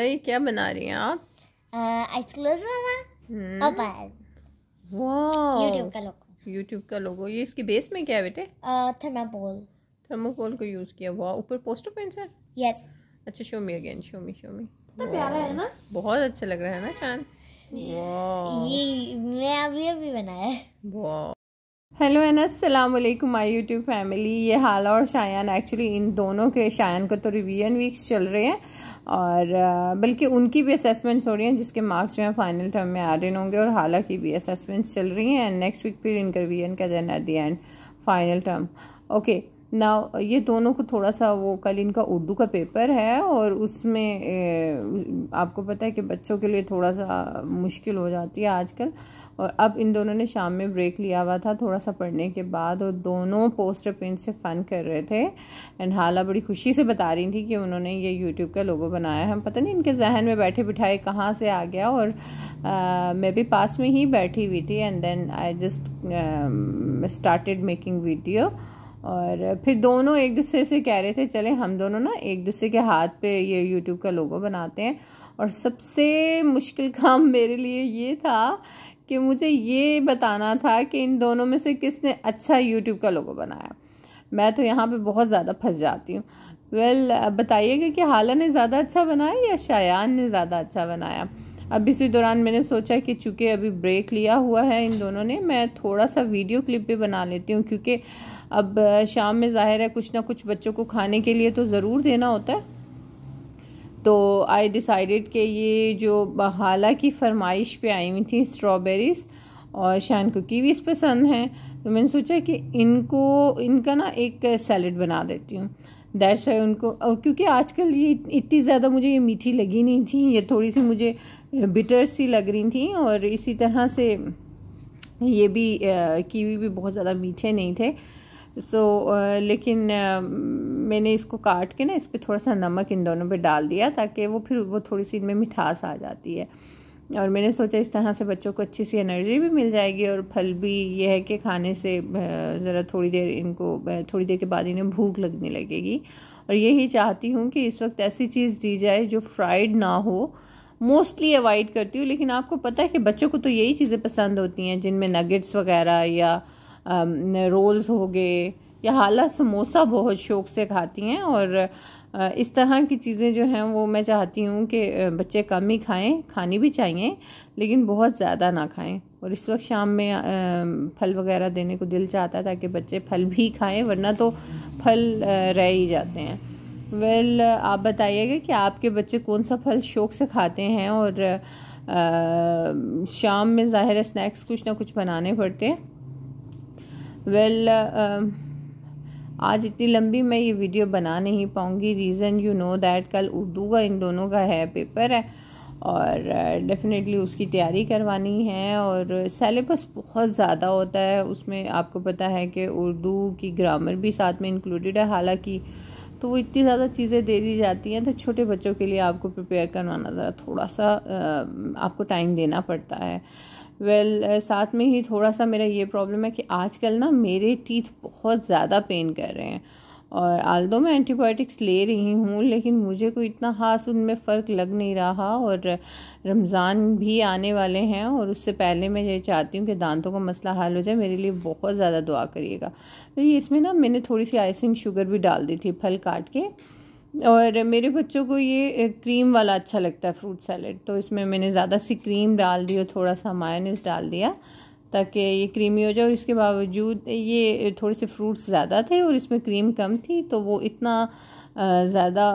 ये क्या बना रही हैं आप आइसक्लोज मामा और यूट्यूब का लोगो यूट्यूब का लोगो ये इसकी बेस में क्या है बेटे थर्मापोल थर्मापोल को यूज़ किया वाह ऊपर पोस्टर पेंट सर यस अच्छा show me again show me show me कितना प्यारा है ना बहुत अच्छा लग रहा है ना चांद वाह ये मैं अभी अभी बनाया है वाह हेलो एन वालेकुम माई यूट्यूब फैमिली ये हाला और शायन एक्चुअली इन दोनों के शायन को तो रिवीजन वीक्स चल रहे हैं और बल्कि उनकी भी असेसमेंट्स हो रही हैं जिसके मार्क्स जो हैं फाइनल टर्म में आ रहे होंगे और हाला की भी असेसमेंट्स चल रही हैं एंड नेक्स्ट वीक फिर इनका रिवीजन का then at the end final term okay ना ये दोनों को थोड़ा सा वो कल इनका उर्दू का पेपर है और उसमें आपको पता है कि बच्चों के लिए थोड़ा सा मुश्किल हो जाती है आजकल और अब इन दोनों ने शाम में ब्रेक लिया हुआ था थोड़ा सा पढ़ने के बाद और दोनों पोस्टर पेंट से फ़न कर रहे थे एंड हाला बड़ी खुशी से बता रही थी कि उन्होंने ये यूट्यूब का लोगो बनाया है पता नहीं इनके जहन में बैठे बिठाए कहाँ से आ गया और आ, मैं भी पास में ही बैठी हुई थी and then I just started making video और फिर दोनों एक दूसरे से कह रहे थे चले हम दोनों ना एक दूसरे के हाथ पे ये यूट्यूब का लोगो बनाते हैं और सबसे मुश्किल काम मेरे लिए ये था कि मुझे ये बताना था कि इन दोनों में से किसने अच्छा यूट्यूब का लोगो बनाया मैं तो यहाँ पे बहुत ज़्यादा फंस जाती हूँ वेल well, बताइएगा कि हाला ने ज़्यादा अच्छा बनाया या शायान ने ज़्यादा अच्छा बनाया अब इसी दौरान मैंने सोचा कि चूँकि अभी ब्रेक लिया हुआ है इन दोनों ने मैं थोड़ा सा वीडियो क्लिप भी बना लेती हूँ क्योंकि अब शाम में ज़ाहिर है कुछ ना कुछ बच्चों को खाने के लिए तो ज़रूर देना होता है तो आई डिसाइडेड कि ये जो बहाला की फरमाइश पे आई हुई थी स्ट्रॉबेरीज़ और शान को कीवीज़ पसंद हैं तो मैंने सोचा कि इनको इनका ना एक सैलड बना देती हूँ दैट्स है उनको क्योंकि आजकल ये इतनी ज़्यादा मुझे ये मीठी लगी नहीं थी ये थोड़ी सी मुझे बिटर सी लग रही थी और इसी तरह से ये भी कीवी भी बहुत ज़्यादा मीठे नहीं थे सो so, uh, लेकिन uh, मैंने इसको काट के ना इस पर थोड़ा सा नमक इन दोनों पे डाल दिया ताकि वो फिर वो थोड़ी सी इनमें मिठास आ जाती है और मैंने सोचा इस तरह से बच्चों को अच्छी सी एनर्जी भी मिल जाएगी और फल भी ये है कि खाने से uh, ज़रा थोड़ी देर इनको uh, थोड़ी देर के बाद इन्हें भूख लगने लगेगी और यही चाहती हूँ कि इस वक्त ऐसी चीज़ दी जाए जो फ्राइड ना हो मोस्टली अवॉइड करती हूँ लेकिन आपको पता है कि बच्चों को तो यही चीज़ें पसंद होती हैं जिनमें नगेट्स वगैरह या रोल्स हो गए या हाला समोसा बहुत शौक़ से खाती हैं और इस तरह की चीज़ें जो हैं वो मैं चाहती हूँ कि बच्चे कम ही खाएं खानी भी चाहिए लेकिन बहुत ज़्यादा ना खाएं और इस वक्त शाम में फल वगैरह देने को दिल चाहता है ताकि बच्चे फल भी खाएं वरना तो फल रह ही जाते हैं वेल well, आप बताइएगा कि आपके बच्चे कौन सा फल शौक़ से खाते हैं और शाम में ज़ाहिर स्नैक्स कुछ ना कुछ बनाने पड़ते हैं वेल well, uh, आज इतनी लंबी मैं ये वीडियो बना नहीं पाऊँगी रीज़न यू नो दैट कल उर्दू का इन दोनों का है पेपर है और डेफिनेटली uh, उसकी तैयारी करवानी है और सेलेबस बहुत ज़्यादा होता है उसमें आपको पता है कि उर्दू की ग्रामर भी साथ में इंक्लूडेड है हालांकि तो वो इतनी ज़्यादा चीज़ें दे दी जाती हैं तो छोटे बच्चों के लिए आपको प्रिपेयर करवाना ज़रा थोड़ा सा uh, आपको टाइम देना पड़ता है वेल well, साथ में ही थोड़ा सा मेरा ये प्रॉब्लम है कि आजकल ना मेरे टीथ बहुत ज़्यादा पेन कर रहे हैं और आल दो मैं एंटीबायोटिक्स ले रही हूँ लेकिन मुझे कोई इतना ख़ास उनमें फ़र्क लग नहीं रहा और रमज़ान भी आने वाले हैं और उससे पहले मैं ये चाहती हूँ कि दांतों का मसला हल हो जाए मेरे लिए बहुत ज़्यादा दुआ करिएगा तो ये इसमें ना मैंने थोड़ी सी आइसिंग शुगर भी डाल दी थी फल काट के और मेरे बच्चों को ये क्रीम वाला अच्छा लगता है फ्रूट सैलड तो इसमें मैंने ज़्यादा सी क्रीम डाल दी और थोड़ा सा मायोनीस डाल दिया ताकि ये क्रीमी हो जाए और इसके बावजूद ये थोड़े से फ्रूट्स ज़्यादा थे और इसमें क्रीम कम थी तो वो इतना ज़्यादा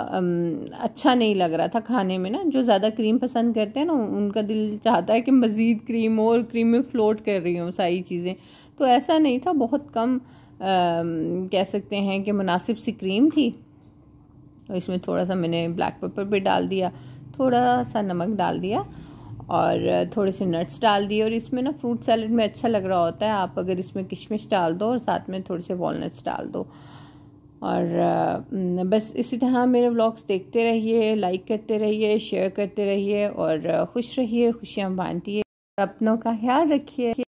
अच्छा नहीं लग रहा था खाने में ना जो ज़्यादा क्रीम पसंद करते हैं ना उनका दिल चाहता है कि मज़ीद क्रीम हो और क्रीम में फ्लोट कर रही हूँ सारी चीज़ें तो ऐसा नहीं था बहुत कम आ, कह सकते हैं कि मुनासिब सी क्रीम थी और इसमें थोड़ा सा मैंने ब्लैक पेपर भी डाल दिया थोड़ा सा नमक डाल दिया और थोड़े से नट्स डाल दिए और इसमें ना फ्रूट सैलड में अच्छा लग रहा होता है आप अगर इसमें किशमिश डाल दो और साथ में थोड़े से वॉलट्स डाल दो और बस इसी तरह मेरे व्लॉग्स देखते रहिए लाइक करते रहिए शेयर करते रहिए और खुश रहिए खुशियाँ बांटिए अपनों का ख्याल रखिए